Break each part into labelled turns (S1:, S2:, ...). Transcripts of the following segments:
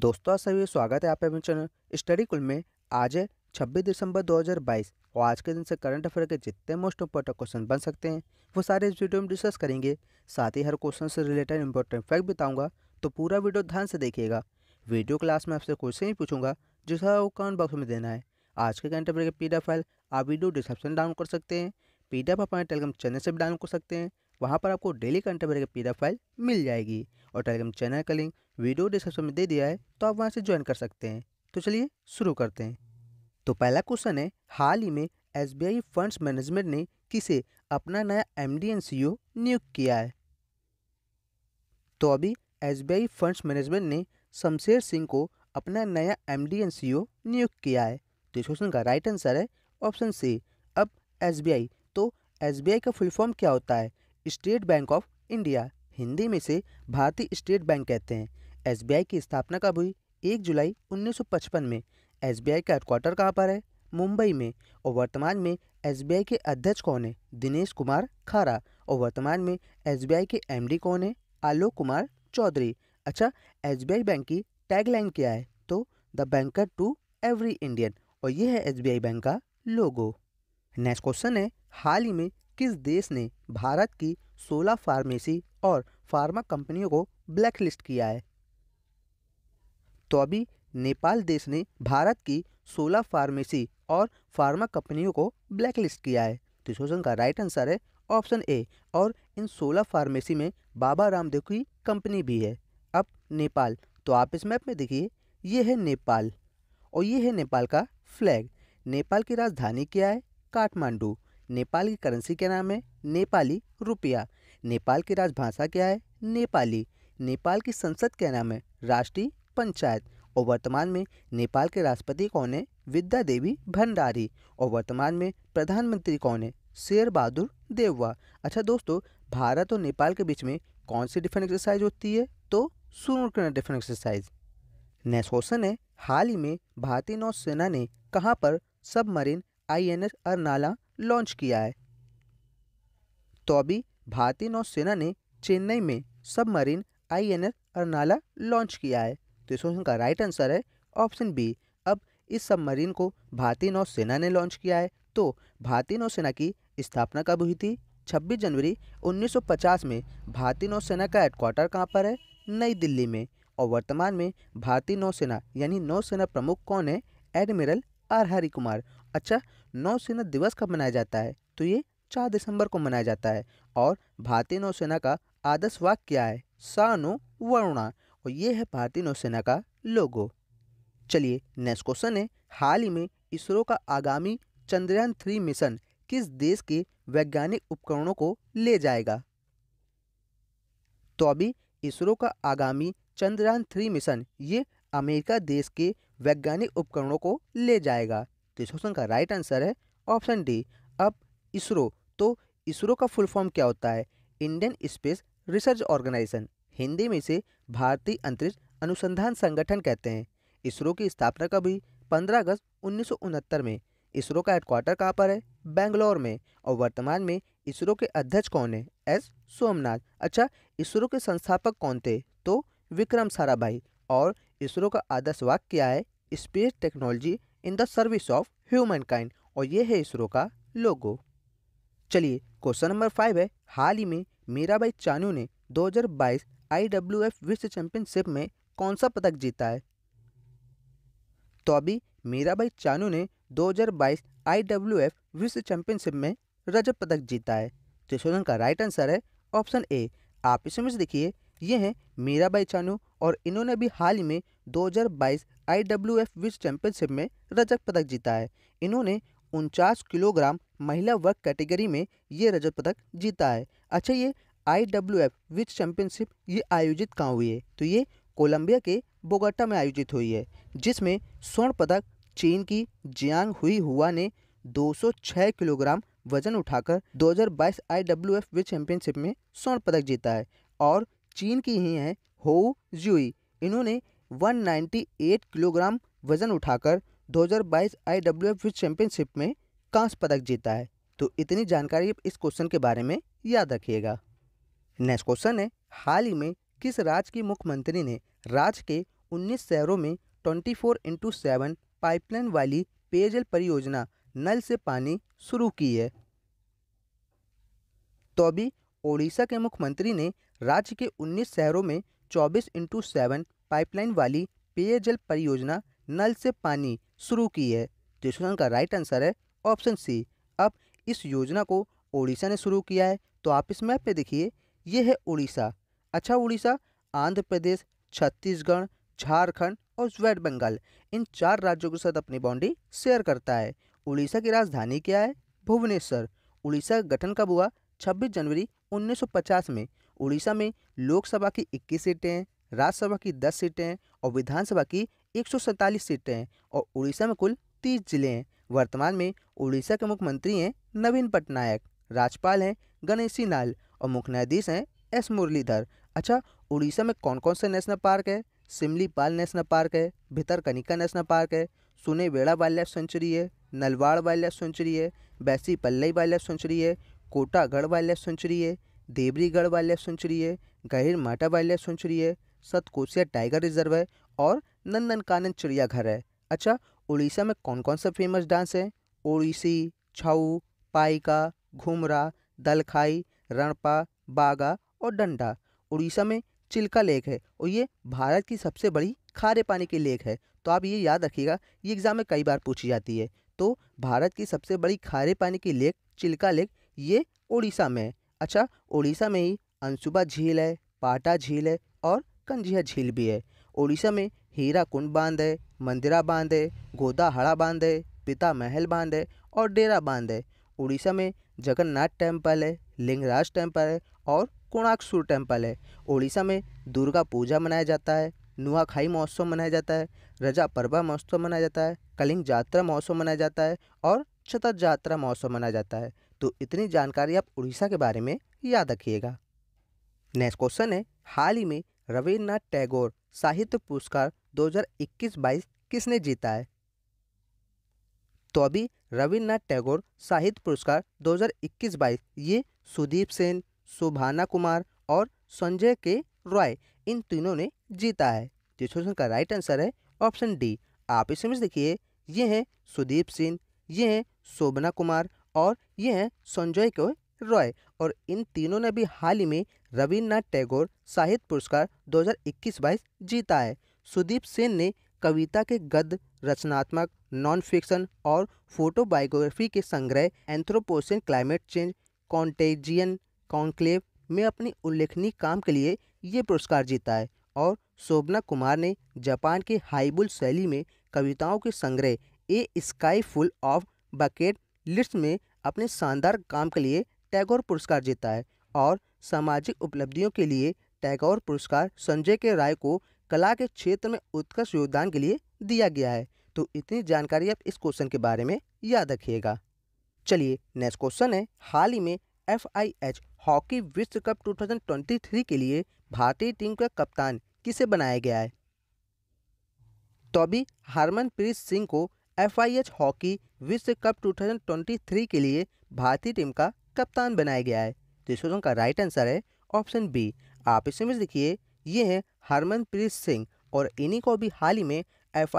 S1: दोस्तों आप सभी स्वागत है आप अपने चैनल स्टडी कुल में आज है छब्बीस दिसंबर 2022 और आज के दिन से करंट अफेयर के जितने मोस्ट इंपॉर्टेंट क्वेश्चन बन सकते हैं वो सारे इस वीडियो में डिस्कस करेंगे साथ ही हर क्वेश्चन से रिलेटेड इंपॉर्टेंट फैक्ट बताऊंगा तो पूरा वीडियो ध्यान से देखिएगा वीडियो क्लास में आपसे क्वेश्चन ही पूछूंगा जिसका वो कमेंट बॉक्स में देना है आज के करंट अफेयर के पी फाइल आप वीडियो डिस्क्रिप्शन डाउनलोड कर सकते हैं पी एफ अपने टेलीग्राम चैनल से भी डाउनलोड कर सकते हैं वहाँ पर आपको डेली का अंटरवेयर की पी फाइल मिल जाएगी और टेलीग्राम चैनल का लिंक वीडियो डिस्क्रिप्शन में दे दिया है तो आप वहाँ से ज्वाइन कर सकते हैं तो चलिए शुरू करते हैं तो पहला क्वेश्चन है हाल ही में एस फंड्स मैनेजमेंट ने किसे अपना नया एम डी नियुक्त किया है तो अभी एस फंड्स मैनेजमेंट ने शमशेर सिंह को अपना नया एम डी नियुक्त किया है तो इस क्वेश्चन का राइट आंसर है ऑप्शन सी अब एस तो एस का फुल फॉर्म क्या होता है State Bank of India Hindi में से भारतीय स्टेट बैंक कहते हैं एसबीआई की स्थापना कब हुई एक जुलाई 1955 में एसबीआई का हेडक्वार्टर कहाँ पर है मुंबई में और वर्तमान में एसबीआई के अध्यक्ष कौन है दिनेश कुमार खारा और वर्तमान में एसबीआई के एमडी कौन है आलोक कुमार चौधरी अच्छा एसबीआई बैंक की टैगलाइन क्या है तो the banker to every Indian और यह है एसबीआई बैंक का लोगो नेक्स्ट क्वेश्चन है हाल ही में किस देश ने भारत की 16 फार्मेसी और फार्मा कंपनियों को ब्लैकलिस्ट किया है तो अभी नेपाल देश ने भारत की 16 फार्मेसी और फार्मा कंपनियों को ब्लैकलिस्ट किया है तो इस क्वेश्चन का राइट आंसर है ऑप्शन ए और इन 16 फार्मेसी में बाबा रामदेव की कंपनी भी है अब नेपाल तो आप इस मैप में देखिए ये है नेपाल और ये है नेपाल का फ्लैग नेपाल की राजधानी क्या है काठमांडू नेपाल की करेंसी क्या नाम है नेपाली रुपया नेपाल की राजभाषा क्या है नेपाली नेपाल की संसद क्या नाम है राष्ट्रीय पंचायत और वर्तमान में नेपाल के राष्ट्रपति कौन है विद्या देवी भंडारी और वर्तमान में प्रधानमंत्री कौन है शेर बहादुर देववा अच्छा दोस्तों भारत और नेपाल के बीच में कौन सी डिफरेंट एक्सरसाइज होती है तो सूर्य डिफरेंट एक्सरसाइज नेक्स्ट क्वेश्चन है हाल ही में भारतीय नौसेना ने कहाँ पर सबमरीन आईएनएस अरनाला लॉन्च किया है तो अभी भारतीय नौसेना ने चेन्नई में submarine I N S Arnala launch किया है तो इस क्वेश्चन का राइट आंसर है ऑप्शन बी अब इस सबमरीन को भारतीय नौसेना ने लॉन्च किया है तो भारतीय नौसेना की स्थापना कब हुई थी 26 जनवरी 1950 में भारतीय नौसेना का हेडक्वार्टर कहाँ पर है नई दिल्ली में और वर्तमान में भारतीय नौसेना यानी नौसेना प्रमुख कौन है एडमिरल आर हरी कुमार अच्छा नौसेना दिवस कब मनाया जाता है तो ये चार दिसंबर को मनाया जाता है और भारतीय नौसेना का आदर्श वाक्य क्या है सानु वरुणा और ये है भारतीय नौसेना का लोगो चलिए नेक्स्ट क्वेश्चन है हाल ही में इसरो का आगामी चंद्रयान थ्री मिशन किस देश के वैज्ञानिक उपकरणों को ले जाएगा तो अभी इसरो का आगामी चंद्रयान थ्री मिशन ये अमेरिका देश के वैज्ञानिक उपकरणों को ले जाएगा तो इस क्वेश्चन का राइट आंसर है ऑप्शन डी अब इसरो तो इसरो का फुल फॉर्म क्या होता है Indian Space Research Organisation Hindi में इसे भारतीय अंतरिक्ष अनुसंधान संगठन कहते हैं इसरो की स्थापना का भी पंद्रह अगस्त उन्नीस में इसरो का हेडक्वार्टर कहाँ पर है बेंगलोर में और वर्तमान में इसरो के अध्यक्ष कौन है एस सोमनाथ अच्छा इसरो के संस्थापक कौन थे तो विक्रम साराभाई और इसरो का आदर्श वाक्य क्या है space technology in the service of humankind और ये है इसरो का लोगो चलिए क्वेश्चन नंबर फाइव है हाल ही में मीराबाई चानू ने 2022 हज़ार विश्व चैंपियनशिप में कौन सा पदक जीता है तो अभी मीराबाई चानू ने 2022 हज़ार विश्व चैंपियनशिप में रजत पदक जीता है तो क्वेश्चन का राइट आंसर है ऑप्शन ए आप इसमें से देखिए ये हैं मीराबाई चानू और इन्होंने भी हाल ही में 2022 एफ विश्व चैंपियनशिप में रजत पदक जीता है इन्होंने उनचास किलोग्राम महिला वर्ग कैटेगरी में ये रजत पदक जीता है अच्छा ये आई डब्ल्यू एफ विश्व चैंपियनशिप ये आयोजित कहाँ हुई है तो ये कोलंबिया के बोगाटा में आयोजित हुई है जिसमें स्वर्ण पदक चीन की जियांग हुई हुआ ने 206 किलोग्राम वजन उठाकर 2022 आईडब्ल्यूएफ विश्व चैंपियनशिप में स्वर्ण पदक जीता है और चीन की ही हैं हो जुई इन्होंने 198 किलोग्राम वजन उठाकर 2022 आईडब्ल्यूएफ विश्व चैंपियनशिप में कांस्य पदक जीता है तो इतनी जानकारी इस क्वेश्चन के बारे में याद रखिएगा नेक्स्ट क्वेश्चन है हाल ही में किस राज्य की मुख्यमंत्री ने राज्य के 19 शहरों में 24 फोर इंटू पाइपलाइन वाली पेयजल परियोजना नल से पानी शुरू की है तो अभी ओडिशा के मुख्यमंत्री ने राज्य के 19 शहरों में 24 इंटू सेवन पाइपलाइन वाली पेयजल परियोजना नल से पानी शुरू की है तो इस का राइट आंसर है ऑप्शन सी अब इस योजना को ओडिशा ने शुरू किया है तो आप इस मैप पे देखिए यह है उड़ीसा अच्छा उड़ीसा आंध्र प्रदेश छत्तीसगढ़ झारखंड और वेस्ट बंगाल इन चार राज्यों के साथ अपनी बाउंड्री शेयर करता है उड़ीसा की राजधानी क्या है भुवनेश्वर उड़ीसा का गठन कब हुआ 26 जनवरी 1950 में उड़ीसा में लोकसभा की 21 सीटें हैं राज्यसभा की दस सीटें और विधानसभा की एक सीटें और उड़ीसा में कुल तीस जिले हैं वर्तमान में उड़ीसा के मुख्यमंत्री हैं नवीन पटनायक राज्यपाल हैं गणेशी लाल और मुख्य न्यायाधीश हैं एस मुरलीधर अच्छा उड़ीसा में कौन कौन से नेशनल पार्क है सिमलीपाल नेशनल पार्क है भितरकनिका नेशनल पार्क है सुनेबेड़ा वाइल्ड लाइफ सेंचुरी है नलवाड़ वाइल्ड लाइफ सेंचुरी है बैसी पल्लई वाइल्ड लाइफ सेंचुरी है कोटागढ़ वाइल्ड लाइफ सेंचुरी है देवरीगढ़ वाइल्ड लाइफ सेंचुरी है गहिर माटा वाइल्ड लाइफ सेंचुरी है सतकोसिया टाइगर रिजर्व है और नंदनकानन चिड़ियाघर है अच्छा उड़ीसा में कौन कौन सा फेमस डांस है ओडिसी छऊ पाइका घुमरा दलखाई रणपा बागा और डंडा उड़ीसा में चिल्का लेक है और ये भारत की सबसे बड़ी खारे पानी की लेक है तो आप ये याद रखिएगा ये एग्ज़ाम में कई बार पूछी जाती है तो भारत की सबसे बड़ी खारे पानी की लेक चिल्का लेक ये उड़ीसा में है अच्छा उड़ीसा में ही अंशुबा झील है पाटा झील है और कंजिया झील भी है उड़ीसा में हीरा कुंड बांध है मंदिरा बांध है गोदाहड़ा बांध है पिता महल बांध है और डेरा बांध है उड़ीसा में जगन्नाथ टेम्पल है लिंगराज टेम्पल है और कोणाक्षुर टेम्पल है उड़ीसा में दुर्गा पूजा मनाया जाता है नुआखाई महोत्सव मनाया जाता है रजा परबा महोत्सव मनाया जाता है कलिंग जात्रा महोत्सव मनाया जाता है और छतर जात्रा महोत्सव मनाया जाता है तो इतनी जानकारी आप उड़ीसा के बारे में याद रखिएगा नेक्स्ट क्वेश्चन है हाल ही में रविन्द्रनाथ टैगोर साहित्य पुरस्कार 2021-22 किसने जीता है तो अभी रविन्द्रनाथ टैगोर साहित्य पुरस्कार 2021-22 ये सुदीप सेन सुभाना कुमार और संजय के रॉय इन तीनों ने जीता है जिस क्वेश्चन का राइट आंसर है ऑप्शन डी आप इसमें देखिए ये हैं सुदीप सिंह ये हैं शोभना कुमार और ये हैं संजय के रॉय और इन तीनों ने भी हाल ही में रविन्द्रनाथ टैगोर साहित्य पुरस्कार 2021-22 जीता है सुदीप सेन ने कविता के गद्य रचनात्मक नॉन फिक्शन और फोटोबायोग्राफी के संग्रह Anthropocene climate change contagion conclave में अपनी उल्लेखनीय काम के लिए ये पुरस्कार जीता है और शोभना कुमार ने जापान के हाइबुल शैली में कविताओं के संग्रह a sky full of bucket list में अपने शानदार काम के लिए टैगोर पुरस्कार जीता है और सामाजिक उपलब्धियों के लिए टैगोर पुरस्कार संजय के राय को कला के क्षेत्र में उत्कृष्ट योगदान के लिए दिया गया है तो इतनी जानकारी आप इस क्वेश्चन के बारे में याद रखिएगा चलिए नेक्स्ट क्वेश्चन है हाल ही में एफ हॉकी विश्व कप 2023 के लिए भारतीय टीम का कप्तान किसे बनाया गया है तो अभी हरमनप्रीत सिंह को एफ हॉकी विश्व कप 2023 के लिए भारतीय टीम का कप्तान बनाया गया है तो इस क्वेश्चन का राइट आंसर है ऑप्शन बी आप इस इसमें देखिए ये है हरमनप्रीत सिंह और इन्हीं को भी हाल ही में एफ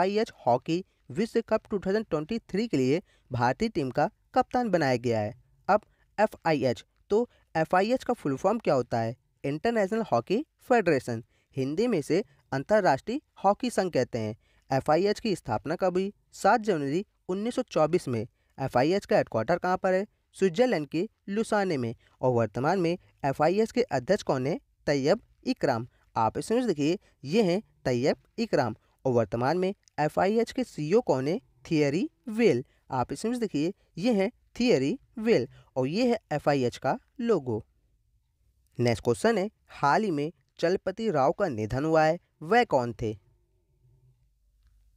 S1: हॉकी विश्व कप 2023 के लिए भारतीय टीम का कप्तान बनाया गया है अब एफ तो एफ का फुल फॉर्म क्या होता है इंटरनेशनल हॉकी फेडरेशन हिंदी में से अंतर्राष्ट्रीय हॉकी संघ कहते हैं एफ की स्थापना कब हुई सात जनवरी 1924 में एफ का हेडक्वार्टर कहाँ पर है स्विट्जरलैंड के लुसाने में और वर्तमान में एफ के अध्यक्ष कौन है तैयब इकराम आप इसमें देखिए ये हैं तैयब इकराम और वर्तमान में एफ के सी कौन है थियरी वेल आप इसमें देखिए ये हैं थियरी वेल और ये है एफ का लोगो नेक्स्ट क्वेश्चन है हाल ही में चलपति राव का निधन हुआ है वह कौन थे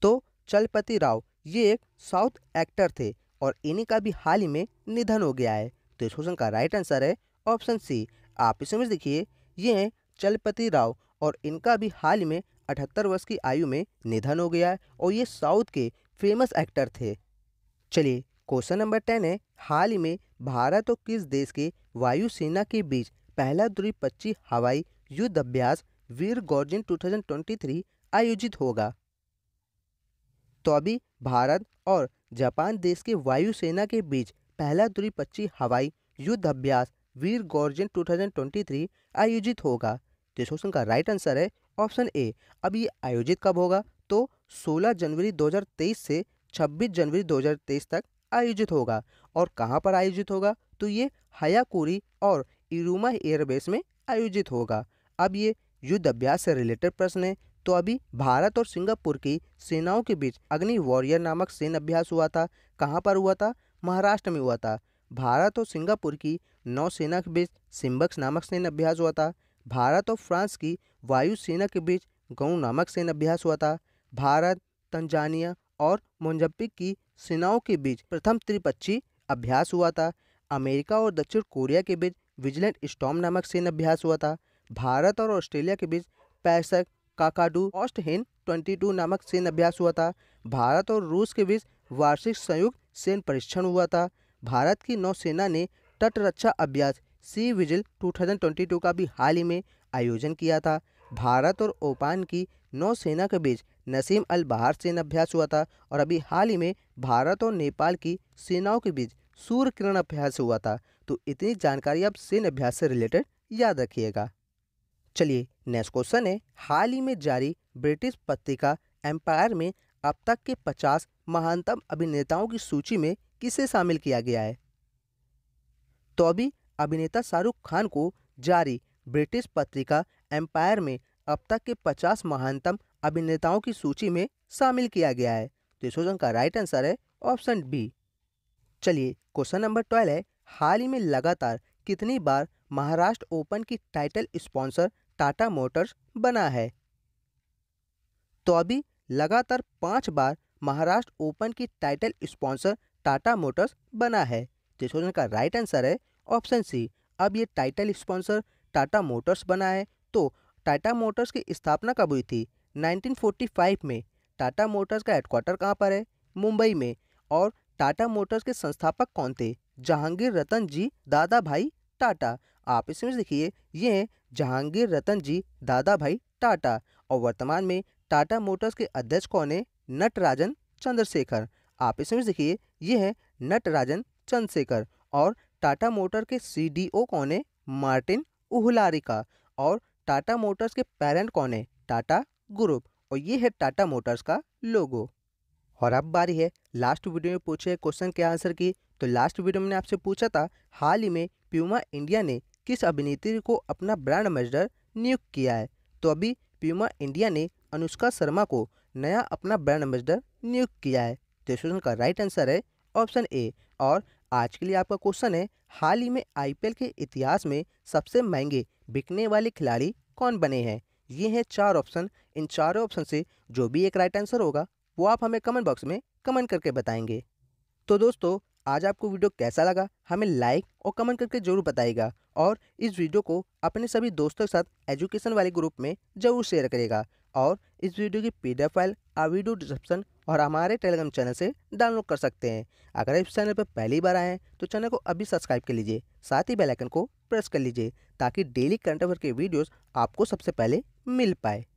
S1: तो चलपति राव ये एक साउथ एक्टर थे और इन्हीं का भी हाल ही में निधन हो गया है तो इस क्वेश्चन का राइट आंसर है ऑप्शन सी आप इसे समझ देखिए ये हैं चलपति राव और इनका भी हाल ही में अठहत्तर वर्ष की आयु में निधन हो गया है और ये साउथ के फेमस एक्टर थे चलिए क्वेश्चन नंबर टेन है हाल ही में भारत और किस देश के वायुसेना के बीच पहला द्विपक्षीय हवाई युद्ध अभ्यास वीर गोर्जिन 2023 आयोजित होगा तो अभी भारत और जापान देश के वायुसेना के बीच पहला द्विपक्षीय हवाई युद्ध अभ्यास वीर गोर्जन 2023 आयोजित होगा तो इस क्वेश्चन का राइट आंसर है ऑप्शन ए अब ये आयोजित कब होगा तो 16 जनवरी 2023 से 26 जनवरी 2023 तक आयोजित होगा और कहाँ पर आयोजित होगा तो ये हयाकुरी और इरूमा एयरबेस में आयोजित होगा अब ये युद्ध अभ्यास से रिलेटेड प्रश्न है तो अभी भारत और सिंगापुर की सेनाओं के बीच अग्नि वॉरियर नामक सेन अभ्यास हुआ था कहाँ पर हुआ था महाराष्ट्र में हुआ था भारत और सिंगापुर की नौसेना के बीच सिम्बक्स नामक सेन अभ्यास हुआ था भारत और फ्रांस की वायुसेना के बीच गऊ नामक सेन अभ्यास हुआ था भारत तंजानिया और मोजम्पिक की सेनाओं के बीच प्रथम त्रिपक्षी अभ्यास हुआ था अमेरिका और दक्षिण कोरिया के बीच विजिलेंट स्टॉम नामक सेन अभ्यास हुआ था भारत और ऑस्ट्रेलिया के बीच पैसक काकाडू ऑस्ट हिंद 22 नामक सैन्य अभ्यास हुआ था भारत और रूस के बीच वार्षिक संयुक्त सैन्य परीक्षण हुआ था भारत की नौसेना ने तट रक्षा अभ्यास सी विजिल 2022 का भी हाल ही में आयोजन किया था भारत और ओपान की नौसेना के बीच नसीम अल बहार सेन अभ्यास हुआ था और अभी हाल ही में भारत और नेपाल की सेनाओं के बीच सूर्य किरण अभ्यास हुआ था तो इतनी जानकारी आप सेन अभ्यास से रिलेटेड याद रखिएगा चलिए नेक्स्ट क्वेश्चन है हाल ही में जारी ब्रिटिश पत्रिका एम्पायर में अब तक के 50 महानतम अभिनेताओं की सूची में किसे शामिल किया गया है तो अभी अभिनेता शाहरुख खान को जारी ब्रिटिश पत्रिका एम्पायर में अब तक के 50 महानतम अभिनेताओं की सूची में शामिल किया गया है तो इस क्वेश्चन का राइट आंसर है ऑप्शन बी चलिए क्वेश्चन नंबर ट्वेल्व है हाल ही में लगातार कितनी बार महाराष्ट्र ओपन की टाइटल स्पॉन्सर टाटा मोटर्स बना है तो अभी लगातार पांच बार महाराष्ट्र ओपन की टाइटल स्पॉन्सर टाटा मोटर्स बना है जिस क्वेश्चन का राइट आंसर है ऑप्शन सी अब ये टाइटल स्पॉन्सर टाटा मोटर्स बना है तो टाटा मोटर्स की स्थापना कब हुई थी 1945 में टाटा मोटर्स का हेडक्वार्टर कहाँ पर है मुंबई में और टाटा मोटर्स के संस्थापक कौन थे जहांगीर रतन जी दादा भाई टाटा आप इसमें देखिए ये जहांगीर रतन जी दादा भाई टाटा और वर्तमान में टाटा मोटर्स के अध्यक्ष कौन है नटराजन चंद्रशेखर आप इसमें देखिए ये है नटराजन चंद्रशेखर और टाटा मोटर के सीडीओ कौन है मार्टिन उहलारिका और टाटा मोटर्स के पेरेंट कौन है टाटा ग्रुप और ये है टाटा मोटर्स का लोगो और अब बारी है लास्ट वीडियो में पूछे क्वेश्चन के आंसर की तो लास्ट वीडियो में आपसे पूछा था हाल ही में प्यूमा इंडिया ने किस अभिनेत्री को अपना ब्रांड एम्बेसडर नियुक्त किया है तो अभी प्यूमा इंडिया ने अनुष्का शर्मा को नया अपना ब्रांड एम्बेसडर नियुक्त किया है तो इस क्वेश्चन का राइट आंसर है ऑप्शन ए और आज के लिए आपका क्वेश्चन है हाल ही में आईपीएल के इतिहास में सबसे महंगे बिकने वाले खिलाड़ी कौन बने हैं ये हैं चार ऑप्शन इन चारों ऑप्शन से जो भी एक राइट आंसर होगा वो आप हमें कमेंट बॉक्स में कमेंट करके बताएंगे तो दोस्तों आज आपको वीडियो कैसा लगा हमें लाइक और कमेंट करके जरूर बताएगा और इस वीडियो को अपने सभी दोस्तों के साथ एजुकेशन वाले ग्रुप में जरूर शेयर करेगा और इस वीडियो की पी फाइल आप वीडियो डिस्क्रिप्शन और हमारे टेलीग्राम चैनल से डाउनलोड कर सकते हैं अगर इस चैनल पर पहली बार आए हैं तो चैनल को अभी सब्सक्राइब कर लीजिए साथ ही बेलाइकन को प्रेस कर लीजिए ताकि डेली करंट अफेयर के वीडियोज़ आपको सबसे पहले मिल पाए